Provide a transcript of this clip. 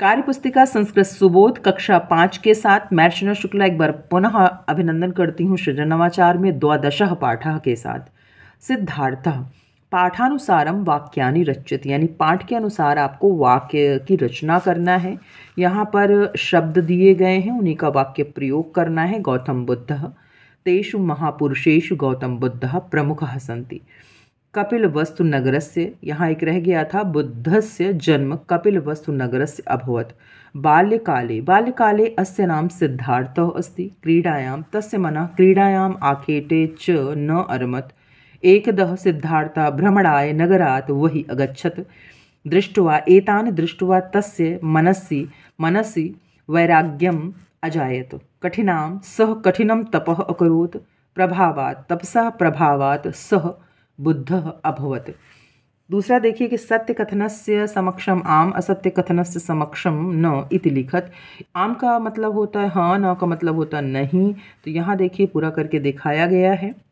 कार्यपुस्तिका संस्कृत सुबोध कक्षा पाँच के साथ मैं अर्चना शुक्ला एक बार पुनः अभिनंदन करती हूँ सृजन नवाचार में द्वादश पाठ के साथ सिद्धार्थ पाठानुसारम वाक्यानि रचित यानी पाठ के अनुसार आपको वाक्य की रचना करना है यहाँ पर शब्द दिए गए हैं उन्हीं का वाक्य प्रयोग करना है गौतम बुद्ध तेषु महापुरुषेशु गौतम बुद्ध प्रमुख हसंती कपिल वस्तु नगर से यहाँ एक रह गया था बुद्ध से जन्म कपिल वस्तु नगर से अभवत बाल्यकाले बाल्यकाले अस्य नाम सिद्धार्थ अस्ति क्रीडायां तस्य मना क्रीडायाम आखेटे च न अरमत एकदः सिद्धार्था भ्रमणाय नगरात् वही अगछत दृष्टवा एतान दृष्टवा तस्य मनसि मनसि वैराग्यम अजायत कठिनाम सह कठिनम तपह अकरोत् प्रभावात् तपसा प्रभावात् सह बुद्ध अभवत दूसरा देखिए कि सत्य कथनस्य समक्षम आम असत्य कथनस्य समक्षम न इति लिखत आम का मतलब होता है हाँ न का मतलब होता नहीं तो यहाँ देखिए पूरा करके दिखाया गया है